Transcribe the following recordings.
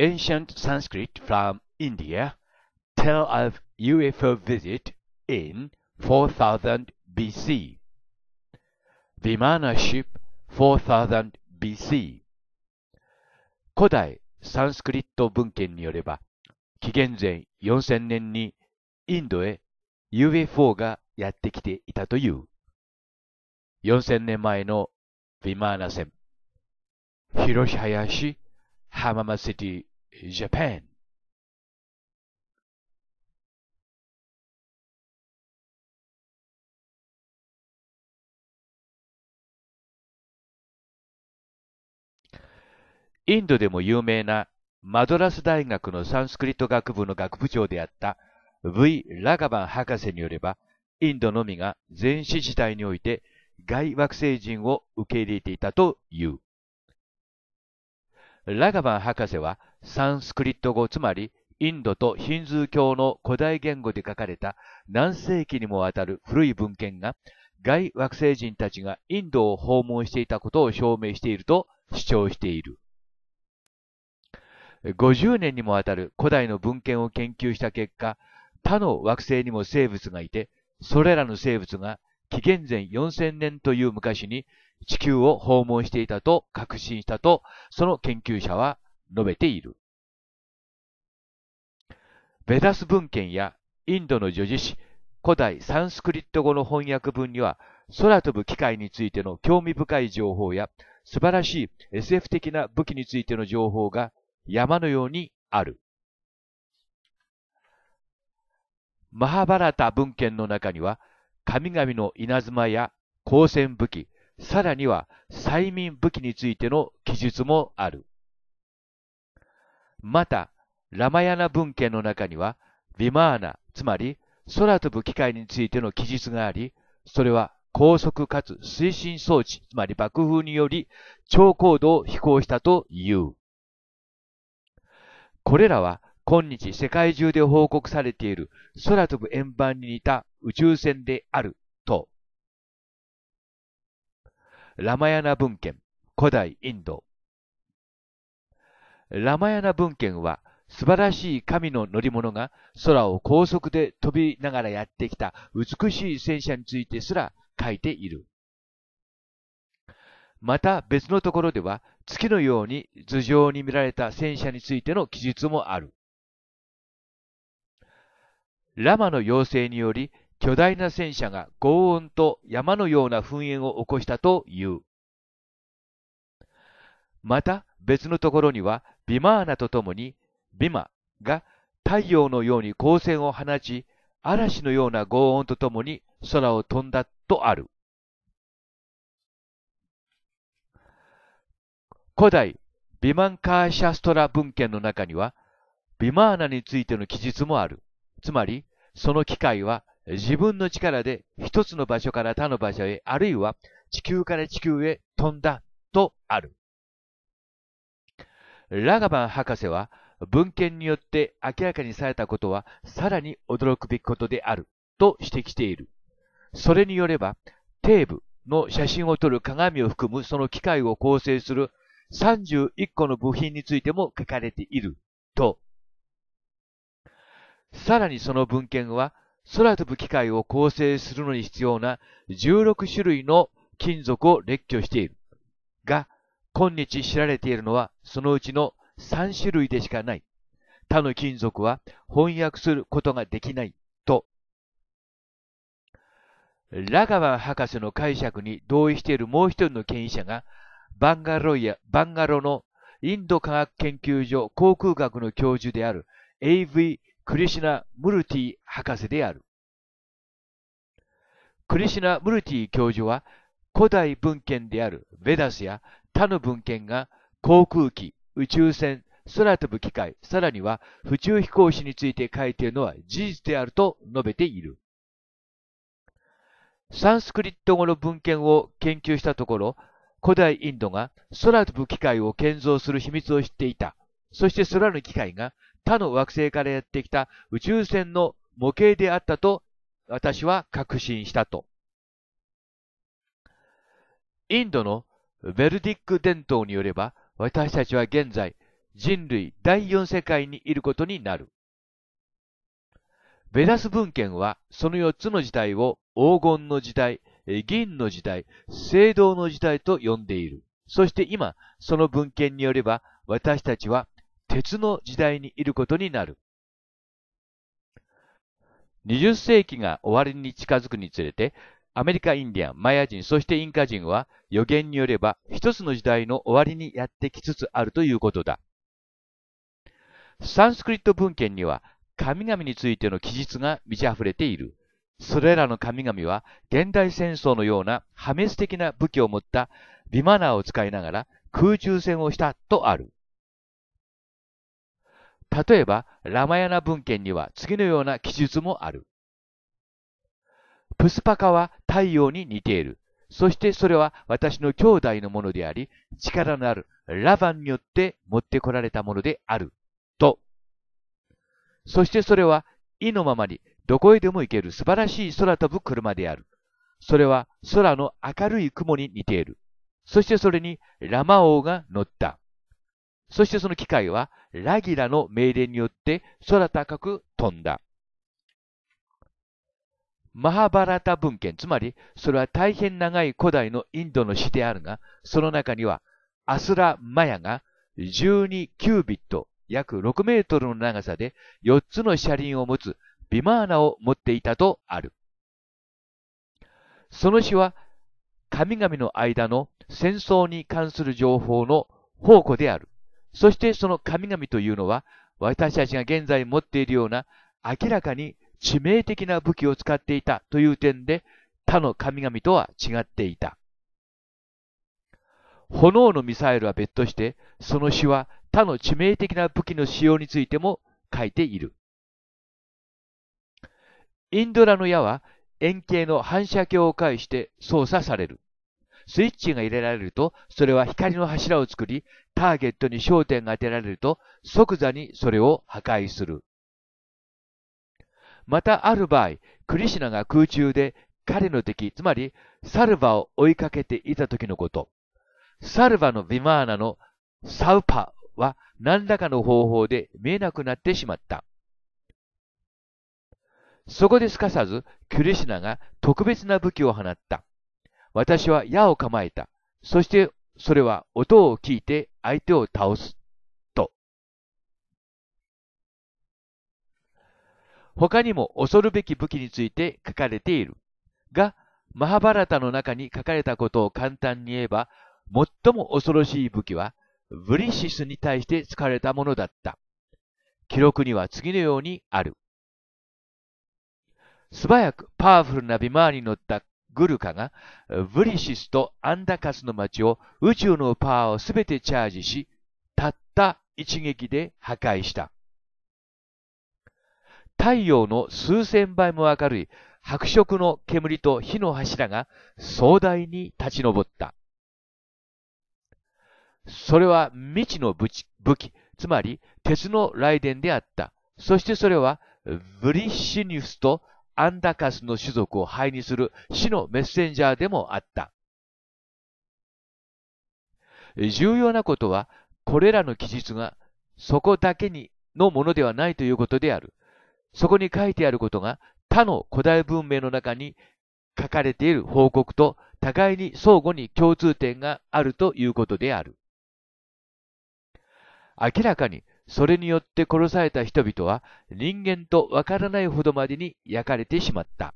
ancient Sanskrit from India tell of UFO visit in 4000 BC. Vimana ship 4000 BC 古代サンスクリット文献によれば紀元前4000年にインドへ UFO がやってきていたという4000年前のヴィマーナ船広林浜松シティ Japan インドでも有名なマドラス大学のサンスクリット学部の学部長であった V. ラガバン博士によれば、インドのみが前史時代において外惑星人を受け入れていたという。ラガバン博士はサンスクリット語、つまりインドとヒンズー教の古代言語で書かれた何世紀にもわたる古い文献が外惑星人たちがインドを訪問していたことを証明していると主張している。50年にもわたる古代の文献を研究した結果、他の惑星にも生物がいて、それらの生物が紀元前4000年という昔に地球を訪問していたと確信したと、その研究者は述べている。ベダス文献やインドの叙事詩、古代サンスクリット語の翻訳文には、空飛ぶ機械についての興味深い情報や、素晴らしい SF 的な武器についての情報が山のようにある。マハバラタ文献の中には、神々の稲妻や光線武器、さらには催眠武器についての記述もある。また、ラマヤナ文献の中には、ビマーナ、つまり空飛ぶ機械についての記述があり、それは高速かつ推進装置、つまり爆風により超高度を飛行したという。これらは今日世界中で報告されている空飛ぶ円盤に似た宇宙船であると。ラマヤナ文献、古代インド、ラマヤナ文献は素晴らしい神の乗り物が空を高速で飛びながらやってきた美しい戦車についてすら書いている。また別のところでは月のように頭上に見られた戦車についての記述もある。ラマの要請により巨大な戦車が轟音と山のような噴煙を起こしたという。また別のところにはビマーナとともに、ビマが太陽のように光線を放ち、嵐のような轟音とともに空を飛んだとある。古代ビマンカーシャストラ文献の中には、ビマーナについての記述もある。つまり、その機械は自分の力で一つの場所から他の場所へ、あるいは地球から地球へ飛んだとある。ラガマン博士は、文献によって明らかにされたことはさらに驚くべきことであると指摘している。それによれば、テーブの写真を撮る鏡を含むその機械を構成する31個の部品についても書かれていると。さらにその文献は、空飛ぶ機械を構成するのに必要な16種類の金属を列挙している。が、今日知られているのはそのうちの3種類でしかない。他の金属は翻訳することができないと、ラガワン博士の解釈に同意しているもう一人の権威者が、バンガロや、バンガロのインド科学研究所航空学の教授である A.V. クリシナ・ムルティ博士である。クリシナ・ムルティ教授は古代文献であるヴェダスや他の文献が航空機、宇宙船、空飛ぶ機械、さらには宇宙飛行士について書いているのは事実であると述べている。サンスクリット語の文献を研究したところ、古代インドが空飛ぶ機械を建造する秘密を知っていた。そして空の機械が他の惑星からやってきた宇宙船の模型であったと私は確信したと。インドのヴェルディック伝統によれば、私たちは現在、人類第四世界にいることになる。ベダス文献は、その四つの時代を黄金の時代、銀の時代、青銅の時代と呼んでいる。そして今、その文献によれば、私たちは鉄の時代にいることになる。20世紀が終わりに近づくにつれて、アメリカインディアン、マヤ人、そしてインカ人は予言によれば一つの時代の終わりにやってきつつあるということだ。サンスクリット文献には神々についての記述が満ち溢れている。それらの神々は現代戦争のような破滅的な武器を持ったビマナーを使いながら空中戦をしたとある。例えば、ラマヤナ文献には次のような記述もある。プスパカは太陽に似ている。そしてそれは私の兄弟のものであり、力のあるラバンによって持ってこられたものである。と。そしてそれは意のままにどこへでも行ける素晴らしい空飛ぶ車である。それは空の明るい雲に似ている。そしてそれにラマ王が乗った。そしてその機械はラギラの命令によって空高く飛んだ。マハバラタ文献、つまりそれは大変長い古代のインドの詩であるが、その中にはアスラ・マヤが12キュービット、約6メートルの長さで4つの車輪を持つビマーナを持っていたとある。その詩は神々の間の戦争に関する情報の宝庫である。そしてその神々というのは私たちが現在持っているような明らかに致命的な武器を使っていたという点で他の神々とは違っていた。炎のミサイルは別として、その詩は他の致命的な武器の使用についても書いている。インドラの矢は円形の反射鏡を介して操作される。スイッチが入れられると、それは光の柱を作り、ターゲットに焦点が当てられると、即座にそれを破壊する。またある場合、クリシナが空中で彼の敵、つまりサルバを追いかけていた時のこと。サルバのビマーナのサウパは何らかの方法で見えなくなってしまった。そこですかさず、クリシナが特別な武器を放った。私は矢を構えた。そして、それは音を聞いて相手を倒す。他にも恐るべき武器について書かれている。が、マハバラタの中に書かれたことを簡単に言えば、最も恐ろしい武器は、ブリシスに対して使われたものだった。記録には次のようにある。素早くパワフルなビマーに乗ったグルカが、ブリシスとアンダカスの町を宇宙のパワーをすべてチャージし、たった一撃で破壊した。太陽の数千倍も明るい白色の煙と火の柱が壮大に立ち上った。それは未知の武器、武器つまり鉄の雷電であった。そしてそれはブリッシニウスとアンダカスの種族を灰にする死のメッセンジャーでもあった。重要なことは、これらの記述がそこだけにのものではないということである。そこに書いてあることが他の古代文明の中に書かれている報告と互いに相互に共通点があるということである。明らかにそれによって殺された人々は人間とわからないほどまでに焼かれてしまった。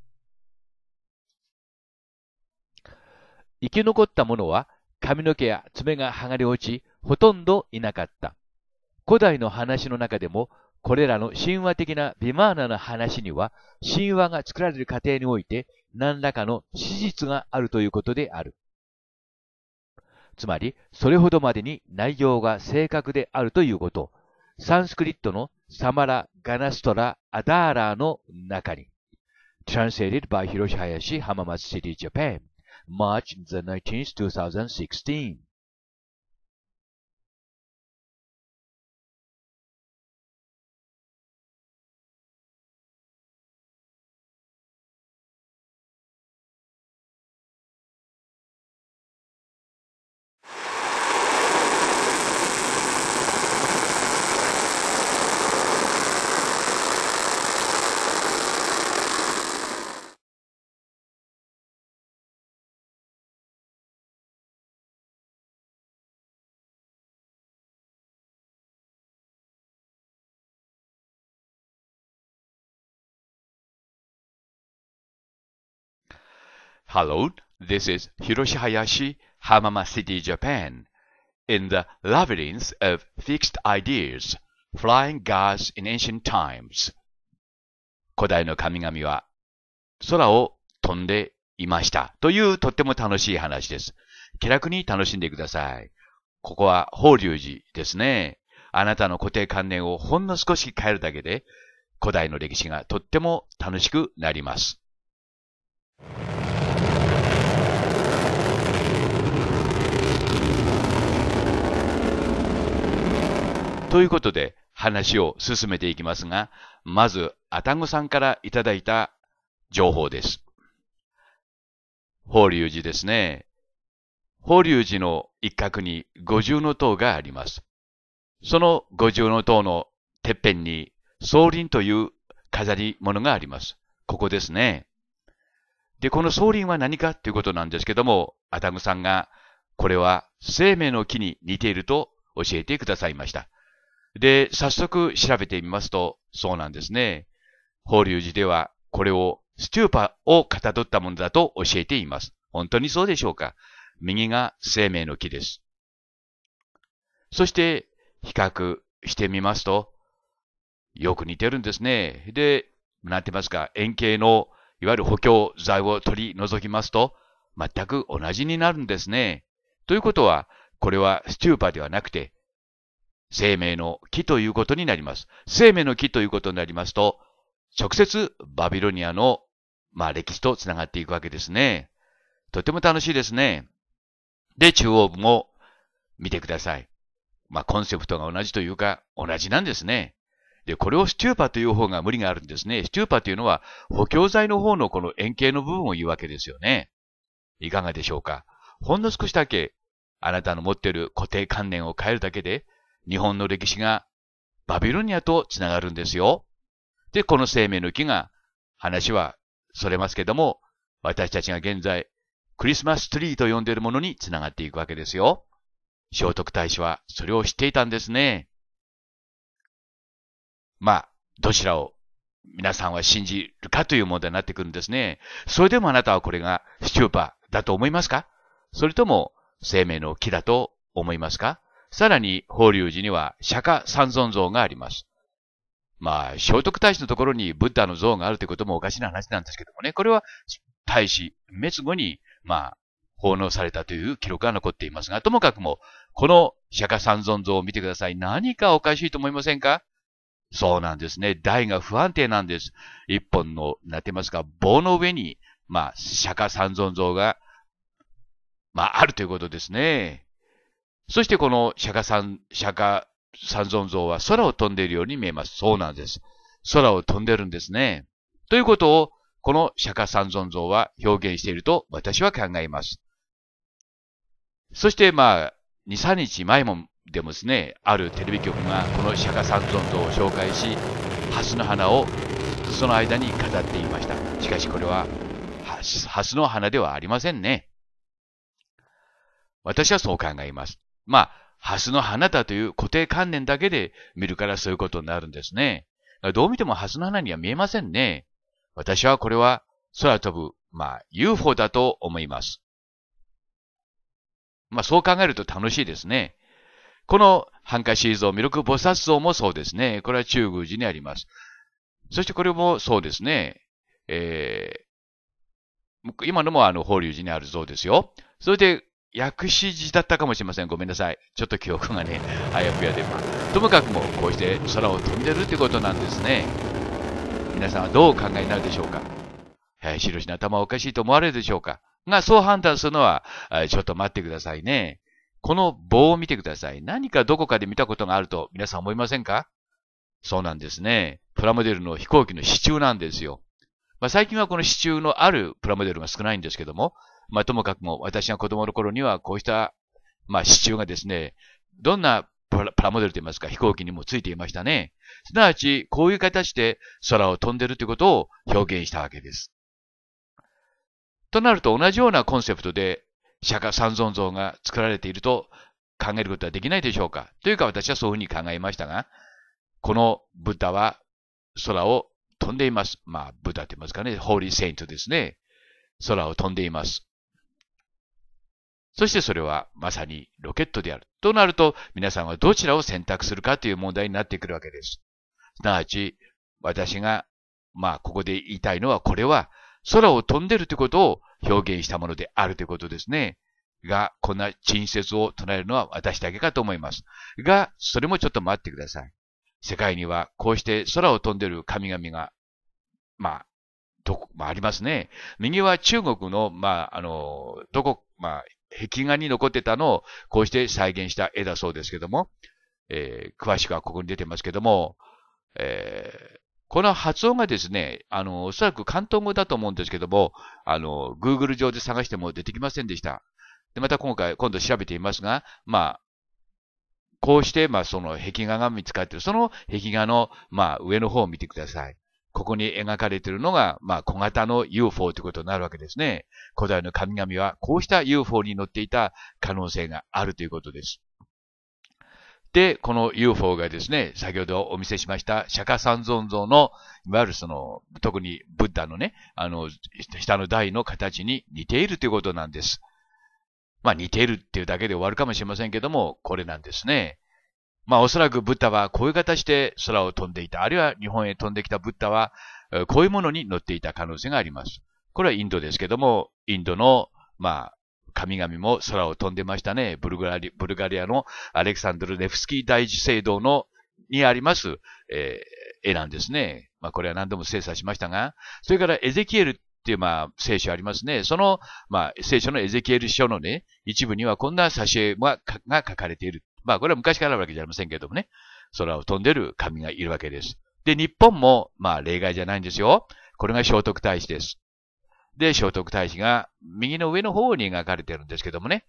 生き残った者は髪の毛や爪が剥がれ落ち、ほとんどいなかった。古代の話の中でもこれらの神話的なビマーナの話には、神話が作られる過程において何らかの史実があるということである。つまり、それほどまでに内容が正確であるということ。サンスクリットのサマラ・ガナストラ・アダーラーの中に。Translated by Hiroshi Hayashi, Hamamatsu City, Japan, March 19, t h 2016. Hello, this is Hiroshi Hayashi, Hamama City, Japan. In the labyrinth of fixed ideas, flying gods in ancient times. 古代の神々は空を飛んでいましたというとっても楽しい話です。気楽に楽しんでください。ここは法隆寺ですね。あなたの固定観念をほんの少し変えるだけで古代の歴史がとっても楽しくなります。ということで話を進めていきますが、まず、アタグさんからいただいた情報です。法隆寺ですね。法隆寺の一角に五重の塔があります。その五重の塔のてっぺんに、宗林という飾り物があります。ここですね。で、この宗林は何かということなんですけども、アタグさんが、これは生命の木に似ていると教えてくださいました。で、早速調べてみますと、そうなんですね。法隆寺では、これを、スチューパをかたどったものだと教えています。本当にそうでしょうか右が生命の木です。そして、比較してみますと、よく似てるんですね。で、なんて言いますか、円形の、いわゆる補強材を取り除きますと、全く同じになるんですね。ということは、これはスチューパーではなくて、生命の木ということになります。生命の木ということになりますと、直接バビロニアの、まあ、歴史と繋がっていくわけですね。とても楽しいですね。で、中央部も見てください。まあ、コンセプトが同じというか、同じなんですね。で、これをスチューパという方が無理があるんですね。スチューパというのは補強材の方のこの円形の部分を言うわけですよね。いかがでしょうかほんの少しだけ、あなたの持っている固定観念を変えるだけで、日本の歴史がバビロニアと繋がるんですよ。で、この生命の木が、話はそれますけども、私たちが現在、クリスマスツリーと呼んでいるものに繋がっていくわけですよ。聖徳太子はそれを知っていたんですね。まあ、どちらを皆さんは信じるかという問題になってくるんですね。それでもあなたはこれがスチューパーだと思いますかそれとも生命の木だと思いますかさらに、法隆寺には釈迦三尊像があります。まあ、聖徳太子のところにブッダの像があるということもおかしな話なんですけどもね、これは太子滅後に、まあ、奉納されたという記録が残っていますが、ともかくも、この釈迦三尊像を見てください。何かおかしいと思いませんかそうなんですね。台が不安定なんです。一本の、なってますか、棒の上に、まあ、釈迦三尊像が、まあ、あるということですね。そしてこの釈迦さん、釈迦三尊像は空を飛んでいるように見えます。そうなんです。空を飛んでるんですね。ということを、この釈迦三尊像は表現していると私は考えます。そしてまあ、2、3日前もでもですね、あるテレビ局がこの釈迦三尊像を紹介し、蓮の花をその間に飾っていました。しかしこれは、蓮の花ではありませんね。私はそう考えます。まあ、ハスの花だという固定観念だけで見るからそういうことになるんですね。どう見てもハスの花には見えませんね。私はこれは空飛ぶ、まあ UFO だと思います。まあそう考えると楽しいですね。このハンカシー像、弥勒菩薩像もそうですね。これは中宮寺にあります。そしてこれもそうですね。えー、今のもあの法隆寺にある像ですよ。それで薬師寺だったかもしれません。ごめんなさい。ちょっと記憶がね、あやふやで、まあ、ともかくもこうして空を飛んでるってことなんですね。皆さんはどうお考えになるでしょうか白ー、の頭おかしいと思われるでしょうかが、そう判断するのは、ちょっと待ってくださいね。この棒を見てください。何かどこかで見たことがあると皆さん思いませんかそうなんですね。プラモデルの飛行機の支柱なんですよ。まあ、最近はこの支柱のあるプラモデルが少ないんですけども、まあ、ともかくも私が子供の頃にはこうした、まあ、支柱がですね、どんなプラモデルといいますか、飛行機にもついていましたね。すなわち、こういう形で空を飛んでるということを表現したわけです。となると同じようなコンセプトで釈迦三尊像が作られていると考えることはできないでしょうかというか私はそういうふうに考えましたが、このブッダは空を飛んでいます。まあ、ブッダと言いますかね、ホーリーセイントですね。空を飛んでいます。そしてそれはまさにロケットである。となると、皆さんはどちらを選択するかという問題になってくるわけです。すなわち、私が、まあ、ここで言いたいのは、これは、空を飛んでるということを表現したものであるということですね。が、こんな陳説を唱えるのは私だけかと思います。が、それもちょっと待ってください。世界には、こうして空を飛んでる神々が、まあ、どこ、まあ、ありますね。右は中国の、まあ、あの、どこ、まあ、壁画に残ってたのをこうして再現した絵だそうですけども、えー、詳しくはここに出てますけども、えー、この発音がですね、あの、おそらく関東語だと思うんですけども、あの、Google 上で探しても出てきませんでした。で、また今回、今度調べてみますが、まあ、こうして、まあ、その壁画が見つかっている、その壁画の、まあ、上の方を見てください。ここに描かれているのが、まあ、小型の UFO ということになるわけですね。古代の神々はこうした UFO に乗っていた可能性があるということです。で、この UFO がですね、先ほどお見せしました釈迦三尊像の、いわゆるその、特にブッダのね、あの、下の台の形に似ているということなんです。まあ似ているっていうだけで終わるかもしれませんけども、これなんですね。まあおそらくブッダはこういう形で空を飛んでいた。あるいは日本へ飛んできたブッダは、こういうものに乗っていた可能性があります。これはインドですけども、インドの、まあ、神々も空を飛んでましたね。ブルガリブルガリアのアレクサンドル・ネフスキー大聖堂のにあります、えー、絵なんですね。まあ、これは何度も精査しましたが、それからエゼキエルっていう、まあ、聖書ありますね。その、まあ、聖書のエゼキエル書のね、一部にはこんな挿絵が書かれている。まあこれは昔からあるわけじゃありませんけどもね、空を飛んでる神がいるわけです。で、日本もまあ例外じゃないんですよ。これが聖徳太子です。で、聖徳太子が右の上の方に描かれてるんですけどもね、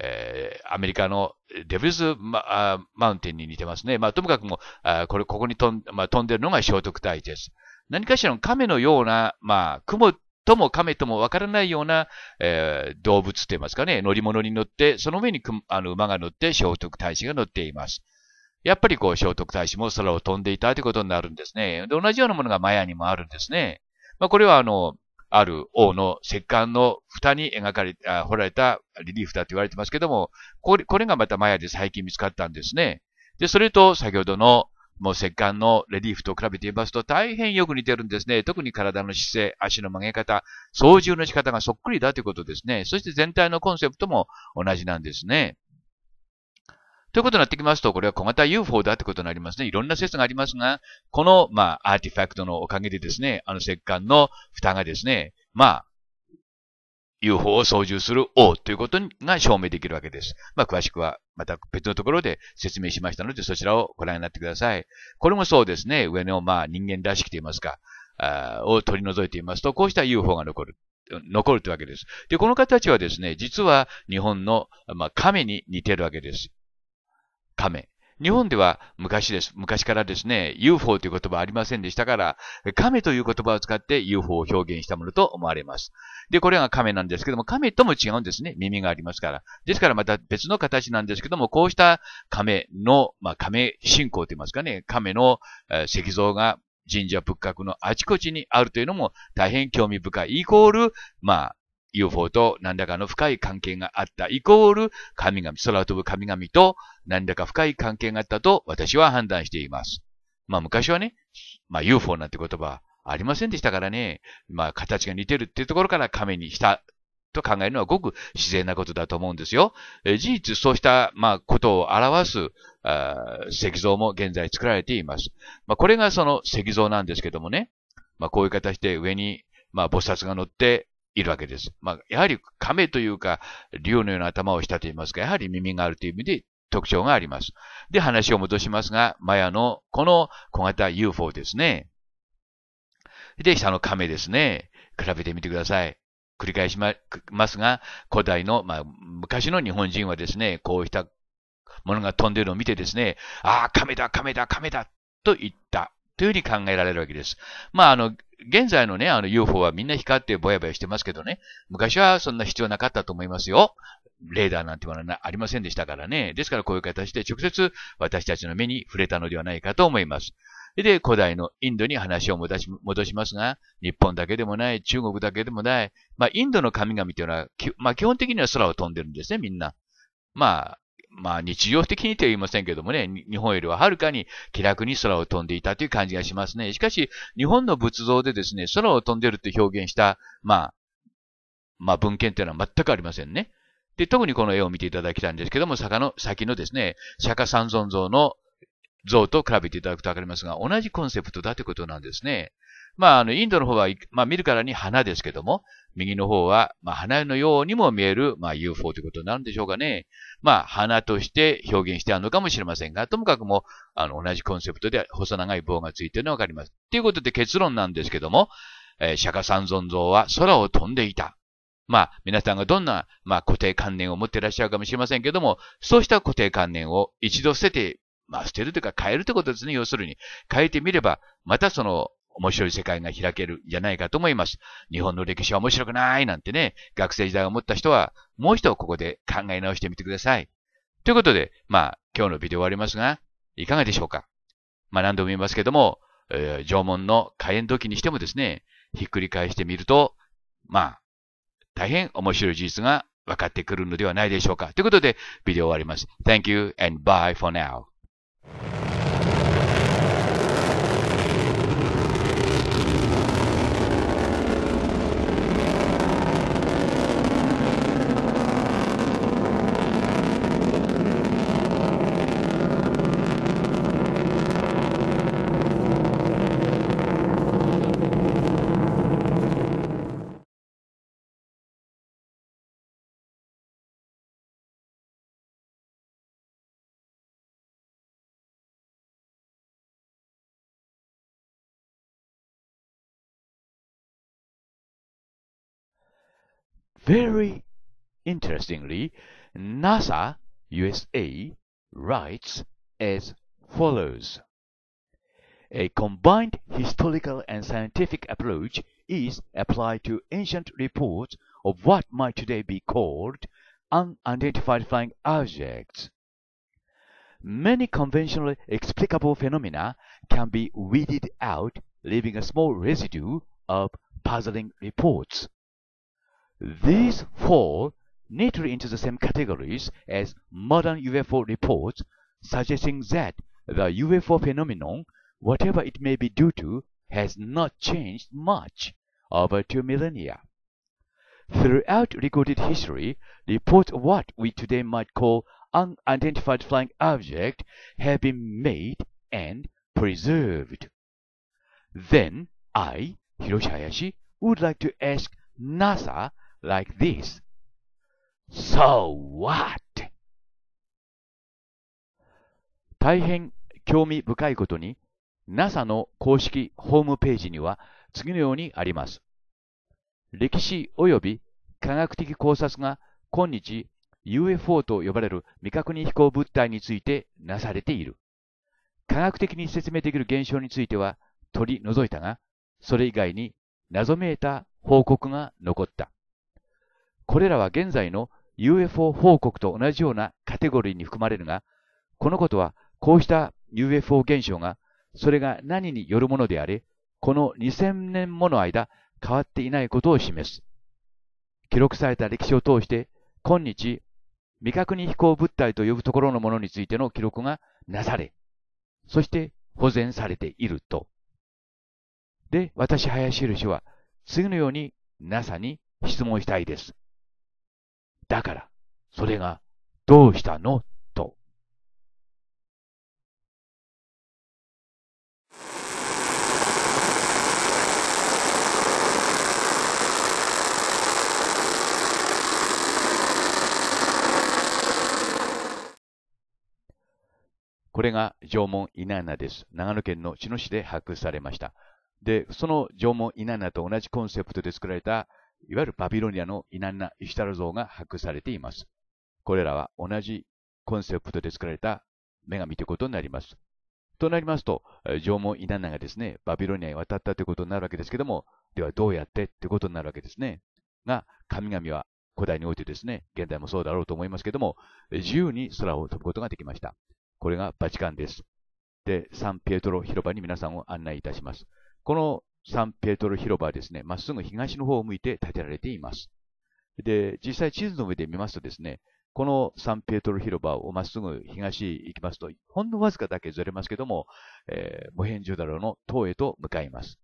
えー、アメリカのデビルズママウンテンに似てますね。まあ、ともかくも、あこれ、ここに飛ん,、まあ、飛んでるのが聖徳太子です。何かしらの亀のような、まあ、雲とも亀ともわからないような、えー、動物といいますかね、乗り物に乗って、その上にあの馬が乗って聖徳太子が乗っています。やっぱりこう聖徳太子も空を飛んでいたということになるんですね。で、同じようなものがマヤにもあるんですね。まあ、これはあの、ある王の石棺の蓋に描かれ、あ掘られたリリーフだと言われてますけども、これこれがまたマヤで最近見つかったんですね。で、それと先ほどのもう石棺のレリーフと比べてみますと大変よく似てるんですね。特に体の姿勢、足の曲げ方、操縦の仕方がそっくりだということですね。そして全体のコンセプトも同じなんですね。ということになってきますと、これは小型 UFO だってことになりますね。いろんな説がありますが、この、まあ、アーティファクトのおかげでですね、あの石棺の蓋がですね、まあ、UFO を操縦する王ということが証明できるわけです。まあ、詳しくはまた別のところで説明しましたので、そちらをご覧になってください。これもそうですね。上の、まあ、人間らしくと言いますか、あを取り除いていますと、こうした UFO が残る。残るというわけです。で、この形はですね、実は日本の、まあ、亀に似てるわけです。亀。日本では昔です。昔からですね、UFO という言葉ありませんでしたから、亀という言葉を使って UFO を表現したものと思われます。で、これが亀なんですけども、亀とも違うんですね。耳がありますから。ですからまた別の形なんですけども、こうした亀の、まあ亀信仰と言いますかね、亀の石像が神社仏閣のあちこちにあるというのも大変興味深い。イコール、まあ、UFO と何らかの深い関係があった、イコール神々、空飛ぶ神々と何らか深い関係があったと私は判断しています。まあ昔はね、まあ UFO なんて言葉ありませんでしたからね、まあ形が似てるっていうところから亀にしたと考えるのはごく自然なことだと思うんですよ。え事実、そうした、まあ、ことを表すあ石像も現在作られています。まあ、これがその石像なんですけどもね、まあ、こういう形で上に、まあ、菩薩が乗って、いるわけです。まあ、やはり亀というか、竜のような頭をしたと言いますか、やはり耳があるという意味で特徴があります。で、話を戻しますが、マヤのこの小型 UFO ですね。で、下の亀ですね。比べてみてください。繰り返しますが、古代の、まあ、昔の日本人はですね、こうしたものが飛んでるのを見てですね、ああ、亀だ、亀だ、亀だ、と言った。というふうに考えられるわけです。まあ、あの、現在のね、あの UFO はみんな光ってぼやぼやしてますけどね、昔はそんな必要なかったと思いますよ。レーダーなんてものはありませんでしたからね。ですからこういう形で直接私たちの目に触れたのではないかと思います。で、古代のインドに話を戻し戻しますが、日本だけでもない、中国だけでもない、まあ、インドの神々というのは、まあ、基本的には空を飛んでるんですね、みんな。まあ、まあ日常的にとは言いませんけどもね、日本よりははるかに気楽に空を飛んでいたという感じがしますね。しかし、日本の仏像でですね、空を飛んでるって表現した、まあ、まあ文献というのは全くありませんね。で、特にこの絵を見ていただきたいんですけども、坂の、先のですね、釈迦三尊像の像と比べていただくとわかりますが、同じコンセプトだということなんですね。まあ、あの、インドの方は、まあ、見るからに花ですけども、右の方は、まあ、花のようにも見える、まあ、UFO ということになるんでしょうかね。まあ、花として表現してあるのかもしれませんが、ともかくも、あの、同じコンセプトで細長い棒がついてるのがわかります。ということで結論なんですけども、えー、釈迦三尊像は空を飛んでいた。まあ、皆さんがどんな、まあ、固定観念を持っていらっしゃるかもしれませんけども、そうした固定観念を一度捨てて、まあ、捨てるというか変えるということですね。要するに、変えてみれば、またその、面白い世界が開けるんじゃないかと思います。日本の歴史は面白くないなんてね、学生時代を思った人は、もう一度ここで考え直してみてください。ということで、まあ、今日のビデオ終わりますが、いかがでしょうかまあ、何度も言いますけども、えー、縄文の開園時にしてもですね、ひっくり返してみると、まあ、大変面白い事実が分かってくるのではないでしょうか。ということで、ビデオ終わります。Thank you and bye for now. Very interestingly, NASA USA writes as follows. A combined historical and scientific approach is applied to ancient reports of what might today be called unidentified flying objects. Many conventionally explicable phenomena can be weeded out, leaving a small residue of puzzling reports. These fall neatly into the same categories as modern UFO reports, suggesting that the UFO phenomenon, whatever it may be due to, has not changed much over two millennia. Throughout recorded history, reports of what we today might call unidentified flying objects have been made and preserved. Then I, Hiroshi Hayashi, would like to ask NASA like this. So what? 大変興味深いことに NASA の公式ホームページには次のようにあります。歴史及び科学的考察が今日 UFO と呼ばれる未確認飛行物体についてなされている。科学的に説明できる現象については取り除いたが、それ以外に謎めいた報告が残った。これらは現在の UFO 報告と同じようなカテゴリーに含まれるが、このことはこうした UFO 現象が、それが何によるものであれ、この2000年もの間変わっていないことを示す。記録された歴史を通して、今日、未確認飛行物体と呼ぶところのものについての記録がなされ、そして保全されていると。で、私、林氏は、次のように NASA に質問したいです。だから、それがどうしたのと。これが縄文イナナです。長野県の茅野市で発掘されました。で、その縄文イナナと同じコンセプトで作られたいわゆるバビロニアのイナンナ・イシュタル像が発掘されています。これらは同じコンセプトで作られた女神ということになります。となりますと、縄文イナンナがですね、バビロニアに渡ったということになるわけですけども、ではどうやってということになるわけですね。が、神々は古代においてですね、現代もそうだろうと思いますけども、自由に空を飛ぶことができました。これがバチカンです。で、サンピエトロ広場に皆さんを案内いたします。このサンペートル広場はですね、まっすぐ東の方を向いて建てられています。で、実際地図の上で見ますとですね、このサンペートル広場をまっすぐ東へ行きますと、ほんのわずかだけずれますけども、えー、モヘンジョダロの塔へと向かいます。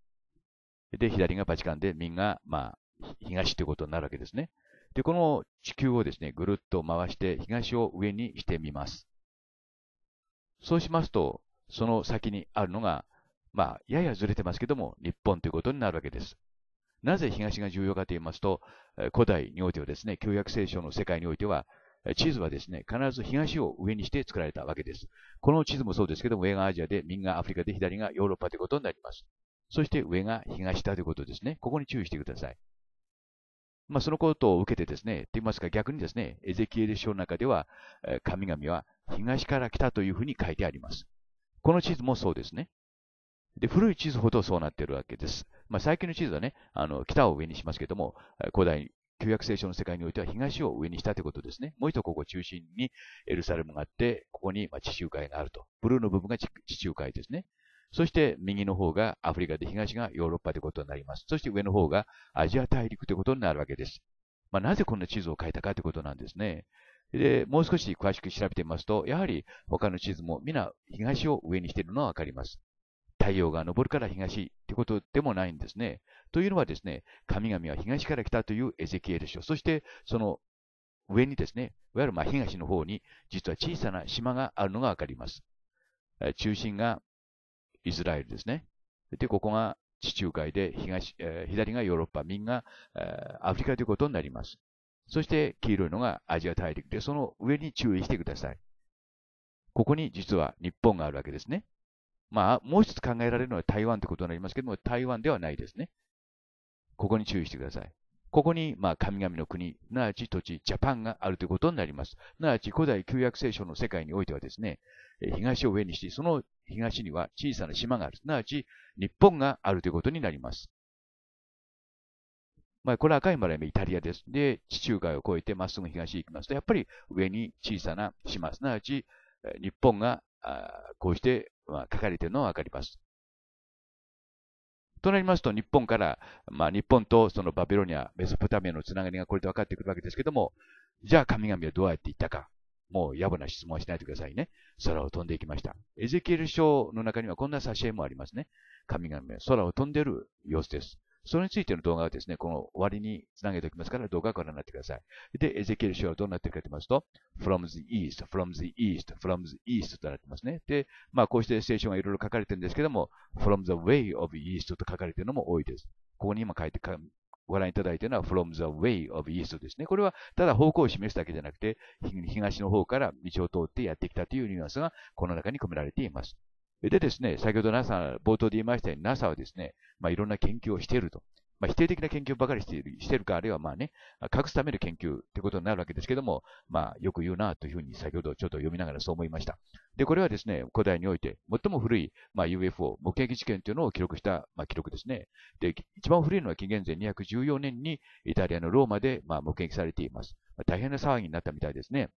で、左がバチカンで、右が、まあ、東ということになるわけですね。で、この地球をですね、ぐるっと回して東を上にしてみます。そうしますと、その先にあるのがまあ、ややずれてますけども、日本ということになるわけです。なぜ東が重要かと言いますと、古代においてはですね、旧約聖書の世界においては、地図はですね、必ず東を上にして作られたわけです。この地図もそうですけども、上がアジアで、右がアフリカで、左がヨーロッパということになります。そして上が東だということですね。ここに注意してください。まあ、そのことを受けてですね、と言いますか、逆にですね、エゼキエル書の中では、神々は東から来たというふうに書いてあります。この地図もそうですね。で、古い地図ほどそうなっているわけです。まあ、最近の地図はね、あの、北を上にしますけども、古代旧約聖書の世界においては東を上にしたということですね。もう一度ここ中心にエルサレムがあって、ここに地中海があると。ブルーの部分が地中海ですね。そして右の方がアフリカで東がヨーロッパということになります。そして上の方がアジア大陸ということになるわけです。まあ、なぜこんな地図を書いたかということなんですね。で、もう少し詳しく調べてみますと、やはり他の地図も皆東を上にしているのはわかります。太陽が昇るから東ってことでもないんですね。というのはですね、神々は東から来たというエゼキエル書、そしてその上にですね、いわゆるま東の方に実は小さな島があるのがわかります。中心がイスラエルですね。で、ここが地中海で東、え左がヨーロッパ、右が、えー、アフリカということになります。そして黄色いのがアジア大陸で、その上に注意してください。ここに実は日本があるわけですね。まあ、もう一つ考えられるのは台湾ということになりますけども、台湾ではないですね。ここに注意してください。ここに、まあ、神々の国、なわち土地、ジャパンがあるということになります。なわち古代旧約聖書の世界においてはですね、東を上にして、その東には小さな島がある。すなわち日本があるということになります。まあ、これ赤い丸はイタリアです。で、地中海を越えてまっすぐ東へ行きますと、やっぱり上に小さな島、すなわち日本がこうしてまあ、書かれているのはわかります。となりますと、日本から、まあ、日本とそのバビロニア、メソポタミアのつながりがこれで分かってくるわけですけども、じゃあ神々はどうやって行ったか。もう野暮な質問はしないでくださいね。空を飛んでいきました。エゼキエル書の中にはこんな挿絵もありますね。神々は空を飛んでいる様子です。それについての動画はですね、この終わりにつなげておきますから、動画をご覧になってください。で、エゼキエル書はどうなってるかと言いますと、from the east, from the east, from the east となってますね。で、まあ、こうして聖書がいろいろ書かれてるんですけども、from the way of east と書かれているのも多いです。ここに今書いてご覧いただいているのは from the way of east ですね。これはただ方向を示すだけじゃなくて、東の方から道を通ってやってきたというニュアンスがこの中に込められています。でですね、先ほど NASA、冒頭で言いましたように NASA はですね、まあ、いろんな研究をしていると。まあ、否定的な研究ばかりしている、してるか、あるいはまあね、隠すための研究ってことになるわけですけども、まあ、よく言うなというふうに先ほどちょっと読みながらそう思いました。で、これはですね、古代において最も古い、まあ、UFO、目撃事件というのを記録した、まあ、記録ですね。で、一番古いのは紀元前214年にイタリアのローマで、まあ、目撃されています。まあ、大変な騒ぎになったみたいですね。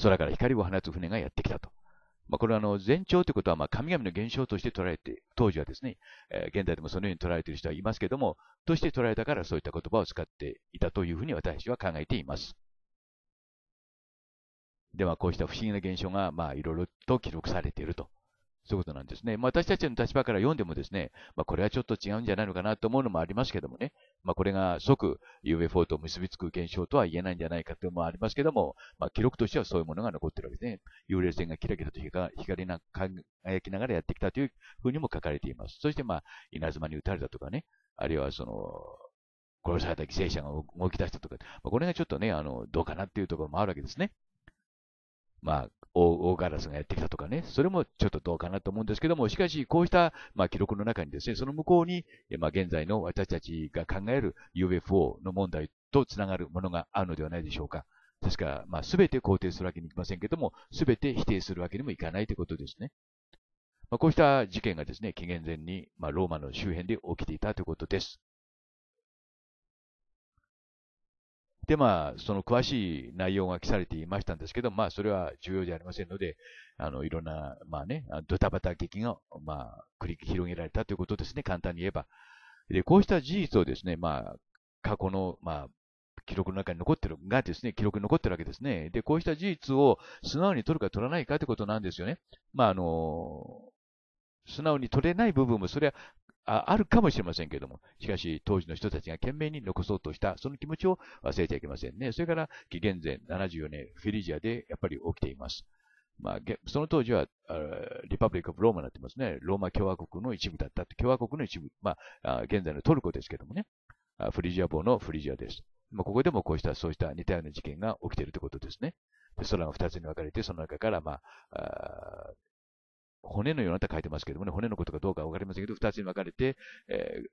空から光を放つ船がやってきたと。まあ、これはあの前兆ということはまあ神々の現象として捉えて、当時はですね、えー、現代でもそのように捉えている人はいますけども、として捉えたからそういった言葉を使っていたというふうに私は考えています。では、こうした不思議な現象が、まいろいろと記録されていると。そういうことなんですね。まあ、私たちの立場から読んでもですね、まあ、これはちょっと違うんじゃないのかなと思うのもありますけどもね、まあ、これが即 UFO と結びつく現象とは言えないんじゃないかというのもありますけども、まあ、記録としてはそういうものが残ってるわけですね。幽霊船がキラキラと光が輝きながらやってきたというふうにも書かれています。そして、まあ、稲妻に打たれたとかね、あるいはその、殺された犠牲者が動き出したとか、まあ、これがちょっとね、あの、どうかなっていうところもあるわけですね。まあ、大ガラスがやってきたとかね、それもちょっとどうかなと思うんですけども、しかし、こうした、まあ、記録の中にですね、その向こうに、まあ、現在の私たちが考える UFO の問題とつながるものがあるのではないでしょうか。ですから、まあ、すべて肯定するわけにいきませんけども、すべて否定するわけにもいかないということですね。まあ、こうした事件がですね、紀元前に、まあ、ローマの周辺で起きていたということです。で、まあ、その詳しい内容が記されていましたんですけど、まあ、それは重要じゃありませんので、あの、いろんな、まあね、ドタバタ劇が、まあ、繰り広げられたということですね、簡単に言えば。で、こうした事実をですね、まあ、過去の、まあ、記録の中に残ってる、がですね、記録に残ってるわけですね。で、こうした事実を素直に取るか取らないかということなんですよね。まあ、あの、素直に取れない部分も、それはああるかもしれませんけれども、しかし当時の人たちが懸命に残そうとした、その気持ちを忘れちゃいけませんね。それから、紀元前74年、フィリジアでやっぱり起きています。まあ、その当時は、リパブリック・オブ・ローマになってますね。ローマ共和国の一部だった共和国の一部、まあ、現在のトルコですけどもね、フリジア邦のフリジアです。まあ、ここでもこうした、そうした似たような事件が起きているということですね。空が2つに分かれて、その中から、まあ、骨のようなと書いてますけどもね、骨のことかどうかわかりませんけど、二つに分かれて、えー、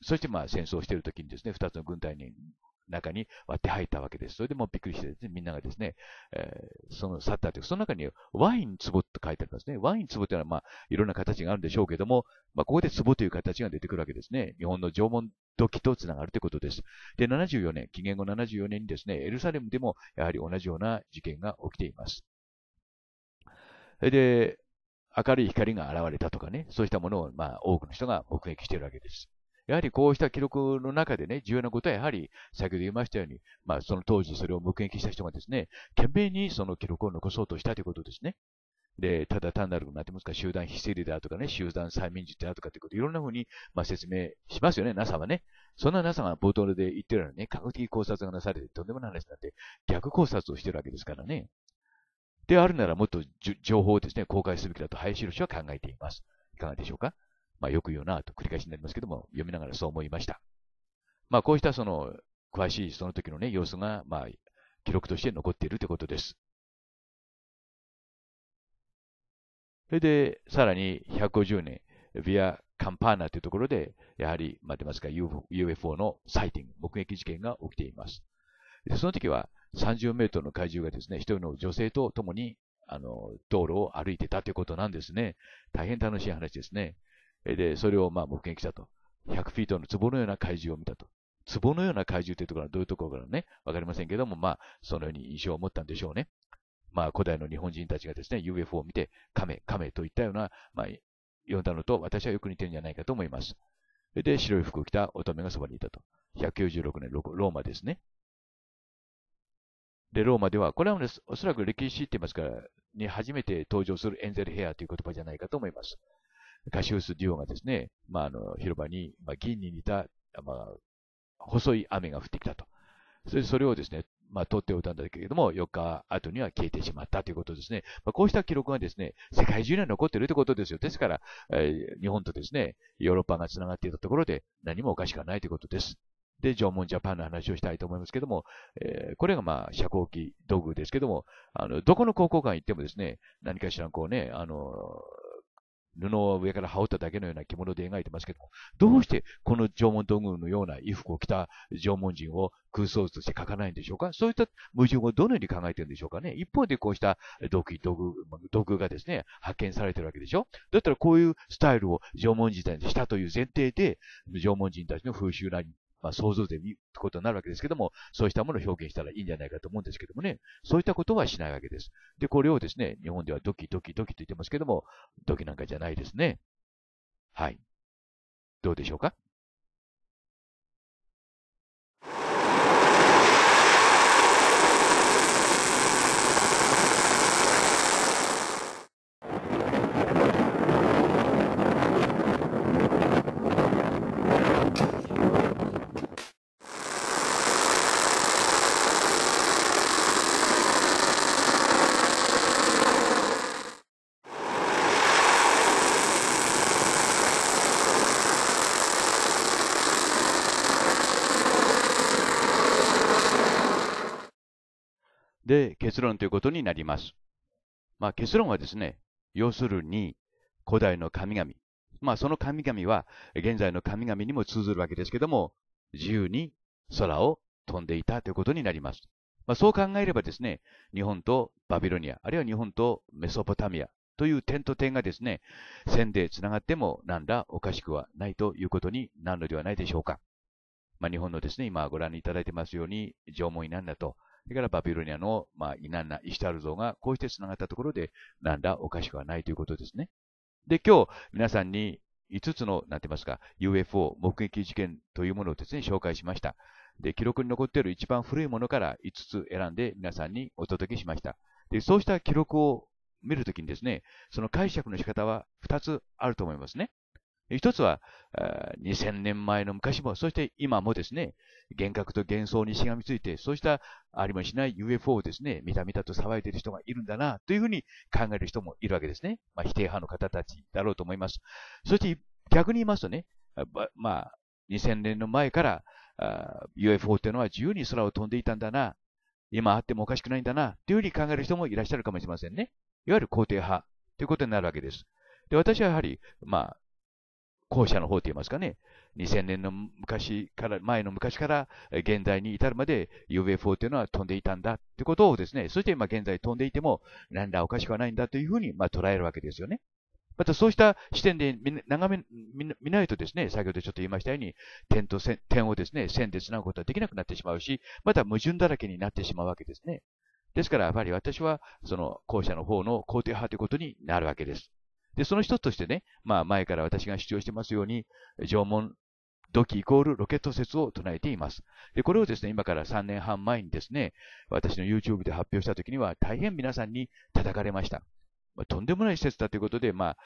そしてまあ戦争している時にですね、二つの軍隊に中に割って入ったわけです。それでもうびっくりしてですね、みんながですね、えー、その去ったという、その中にワイン壺と書いてありますね。ワイン壺というのはまあいろんな形があるんでしょうけども、まあここで壺という形が出てくるわけですね。日本の縄文土器と繋がるということです。で、74年、紀元後74年にですね、エルサレムでもやはり同じような事件が起きています。で、明るい光が現れたとかね、そうしたものを、まあ、多くの人が目撃しているわけです。やはりこうした記録の中でね、重要なことはやはり、先ほど言いましたように、まあ、その当時それを目撃した人がですね、懸命にその記録を残そうとしたということですね。で、ただ単なる、なんてますか、集団非正理だとかね、集団催眠術だとかってこと、いろんなふうに、まあ、説明しますよね、NASA はね。そんな NASA が冒頭で言ってるようなね、科学的考察がなされて、とんでもない話なって、逆考察をしてるわけですからね。であるならもっと情報をですね、公開すべきだと林宏は考えています。いかがでしょうかまあよく言うなと繰り返しになりますけども、読みながらそう思いました。まあこうしたその詳しいその時のね、様子が、まあ記録として残っているということです。それで、さらに150年、ビア・カンパーナというところで、やはり、待てますか、UFO のサイティング、目撃事件が起きています。その時は、30メートルの怪獣がですね、一人の女性と共に、あの、道路を歩いてたということなんですね。大変楽しい話ですね。で、それをまあ目撃したと。100フィートの壺のような怪獣を見たと。壺のような怪獣というところはどういうところからね、わかりませんけども、まあ、そのように印象を持ったんでしょうね。まあ、古代の日本人たちがですね、UFO を見て、亀、亀といったような、まあ、呼んだのと私はよく似てるんじゃないかと思います。で、白い服を着た乙女がそばにいたと。196年ローマですね。で、ローマでは、これは、おそらく歴史って言いますから、に初めて登場するエンゼルヘアという言葉じゃないかと思います。カシウス・デュオがですね、まあ、あの、広場に、まあ、銀に似た、まあ、細い雨が降ってきたと。それでそれをですね、まあ、取っておいたんだけれども、4日後には消えてしまったということですね。まあ、こうした記録がですね、世界中には残っているということですよ。ですから、えー、日本とですね、ヨーロッパが繋がっていたところで何もおかしくはないということです。で、縄文ジャパンの話をしたいと思いますけども、えー、これがまあ、遮光器道具ですけども、あの、どこの高校館行ってもですね、何かしらこうね、あの、布を上から羽織っただけのような着物で描いてますけども、どうしてこの縄文道具のような衣服を着た縄文人を空想図として描かないんでしょうかそういった矛盾をどのように考えてるんでしょうかね一方でこうした土器、道具、土偶がですね、発見されてるわけでしょだったらこういうスタイルを縄文時代にしたという前提で、縄文人たちの風習なりまあ、想像で見るってことになるわけですけども、そうしたものを表現したらいいんじゃないかと思うんですけどもね、そういったことはしないわけです。で、これをですね、日本ではドキドキドキと言ってますけども、ドキなんかじゃないですね。はい。どうでしょうかで、結論ということになります。まあ、結論はですね、要するに、古代の神々、まあ、その神々は、現在の神々にも通ずるわけですけども、自由に空を飛んでいたということになります。まあ、そう考えればですね、日本とバビロニア、あるいは日本とメソポタミアという点と点がですね、線で繋がっても何らおかしくはないということになるのではないでしょうか。まあ、日本のですね、今ご覧いただいてますように、縄文んだと、それからバビロニアの、まあ、イナンナ、イシュタル像がこうして繋がったところで、なんだおかしくはないということですね。で、今日、皆さんに5つの、なんて言いますか、UFO 目撃事件というものをですね、紹介しました。で、記録に残っている一番古いものから5つ選んで皆さんにお届けしました。で、そうした記録を見るときにですね、その解釈の仕方は2つあると思いますね。一つは、2000年前の昔も、そして今もですね、幻覚と幻想にしがみついて、そうしたありもしない UFO をですね、みたみたと騒いでいる人がいるんだな、というふうに考える人もいるわけですね。まあ、否定派の方たちだろうと思います。そして逆に言いますとね、まあ、2000年の前から UFO というのは自由に空を飛んでいたんだな、今あってもおかしくないんだな、というふうに考える人もいらっしゃるかもしれませんね。いわゆる肯定派ということになるわけです。で、私はやはり、まあ、後者の方と言いますかね、2000年の昔から、前の昔から現在に至るまで UFO というのは飛んでいたんだということをですね、そして今現在飛んでいても何らおかしくはないんだというふうにまあ捉えるわけですよね。またそうした視点で眺め、見ないとですね、先ほどちょっと言いましたように、点と線、点をですね、線で繋ぐことはできなくなってしまうし、また矛盾だらけになってしまうわけですね。ですから、やはり私は、その、後者の方の肯定派ということになるわけです。で、その一つとしてね、まあ前から私が主張してますように、縄文土器イコールロケット説を唱えています。で、これをですね、今から3年半前にですね、私の YouTube で発表した時には大変皆さんに叩かれました。まあ、とんでもない施設だということで、まあ、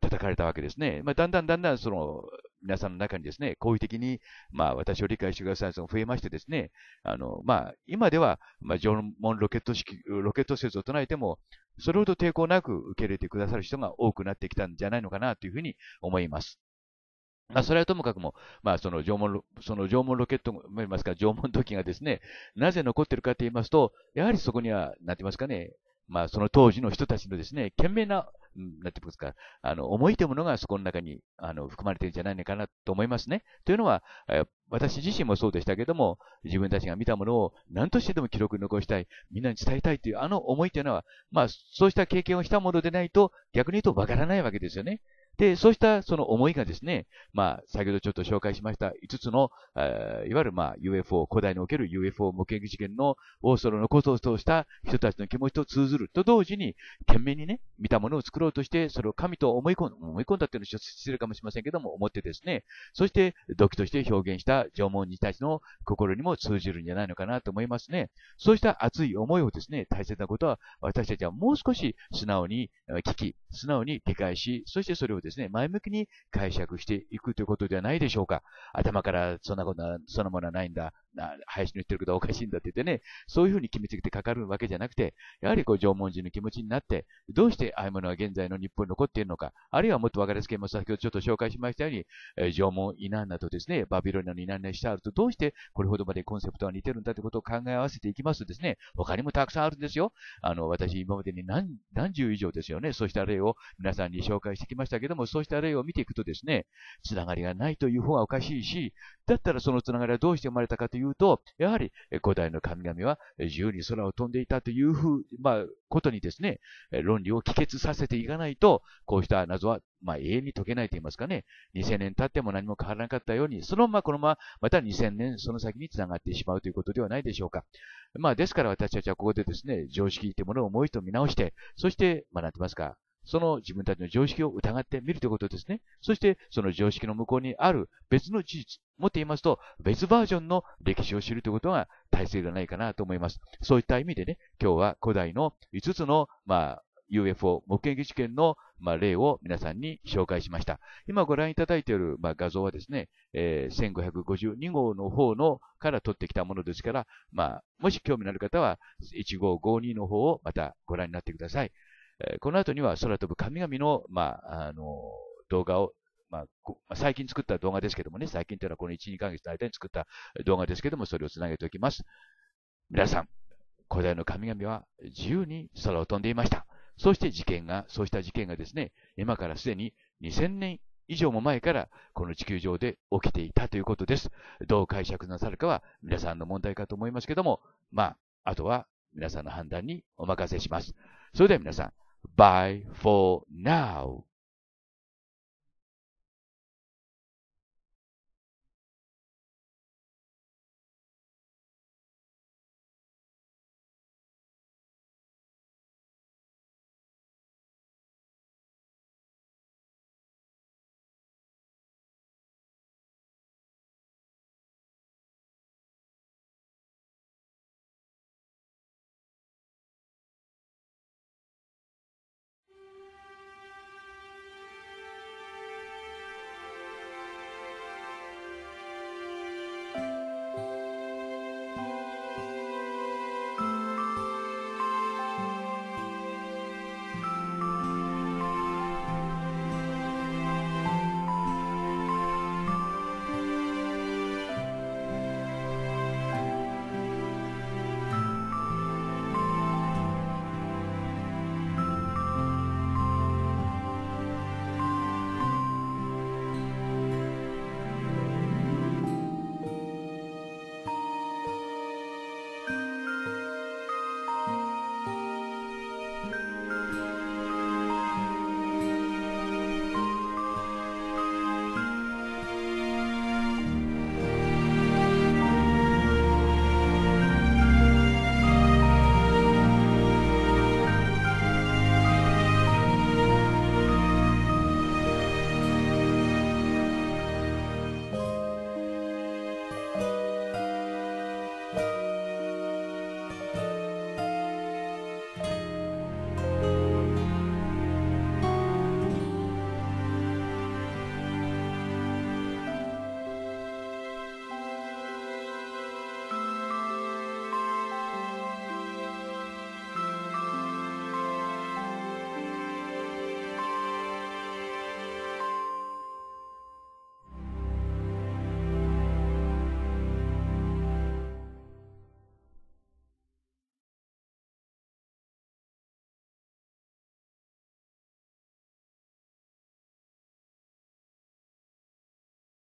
叩かれたわけですね。まあ、だんだんだんだんその、皆さんの中にですね、好意的に、まあ、私を理解してくださいが増えましてですね、あの、まあ、今では、まあ、縄文ロケット式、ロケット説を唱えても、それほど抵抗なく受け入れてくださる人が多くなってきたんじゃないのかなというふうに思います。まあ、それはともかくも、まあ、その縄文、その縄文ロケット、まあ、ますか、縄文土器がですね、なぜ残ってるかと言いますと、やはりそこには、なんて言いますかね、まあ、その当時の人たちのですね、懸命な、なんていうんですか、あの、思いというものがそこの中に、あの、含まれてるんじゃないのかなと思いますね。というのは、え私自身もそうでしたけども、自分たちが見たものを何としてでも記録に残したい、みんなに伝えたいというあの思いというのは、まあ、そうした経験をしたものでないと、逆に言うとわからないわけですよね。で、そうしたその思いがですね、まあ、先ほどちょっと紹介しました5つの、えいわゆるまあ UFO、古代における UFO 模型事件のオーストロのことを通した人たちの気持ちと通ずると同時に、懸命にね、見たものを作ろうとして、それを神と思い込ん思い込んだっていうのを失礼かもしれませんけども、思ってですね、そして、土器として表現した縄文人たちの心にも通じるんじゃないのかなと思いますね。そうした熱い思いをですね、大切なことは、私たちはもう少し素直に聞き、素直に理解し、そしてそれをですね、前向きに解釈していくということではないでしょうか。頭からそんなことは、そのものはないんだ。林の言ってることはおかしいんだって言ってね、そういうふうに決めつけてかかるわけじゃなくて、やはりこう縄文人の気持ちになって、どうしてああいうものは現在の日本に残っているのか、あるいはもっと分かりやすく言先ほどちょっと紹介しましたように、えー、縄文イナンナとですね、バビロニアのイナンナシタールとどうしてこれほどまでコンセプトは似てるんだということを考え合わせていきますとですね、他にもたくさんあるんですよ。あの、私今までに何、何十以上ですよね、そうした例を皆さんに紹介してきましたけども、そうした例を見ていくとですね、つながりがないという方はおかしいし、だったらそのつながりはどうして生まれたかといういうと、やはり古代の神々は自由に空を飛んでいたというふう、まあ、ことにですね、論理を帰結させていかないと、こうした謎は、まあ、永遠に解けないと言いますかね、2000年経っても何も変わらなかったように、そのままこのまま、また2000年その先につながってしまうということではないでしょうか。まあ、ですから私たちはここでですね、常識というものをもう一度見直して、そして、まあ、なんて言いますか、その自分たちの常識を疑ってみるということですね。そして、その常識の向こうにある別の事実、もって言いますと、別バージョンの歴史を知るということが大切ではないかなと思います。そういった意味でね、今日は古代の5つの、まあ、UFO 目撃事件の、まあ、例を皆さんに紹介しました。今ご覧いただいている、まあ、画像はですね、えー、1552号の方のから取ってきたものですから、まあ、もし興味のある方は、1552の方をまたご覧になってください。この後には空飛ぶ神々の、まあ、あの、動画を、まあ、最近作った動画ですけどもね、最近というのはこの1、2ヶ月の間に作った動画ですけども、それをつなげておきます。皆さん、古代の神々は自由に空を飛んでいました。そして事件が、そうした事件がですね、今からすでに2000年以上も前からこの地球上で起きていたということです。どう解釈なさるかは皆さんの問題かと思いますけども、まあ、あとは皆さんの判断にお任せします。それでは皆さん、Bye for now.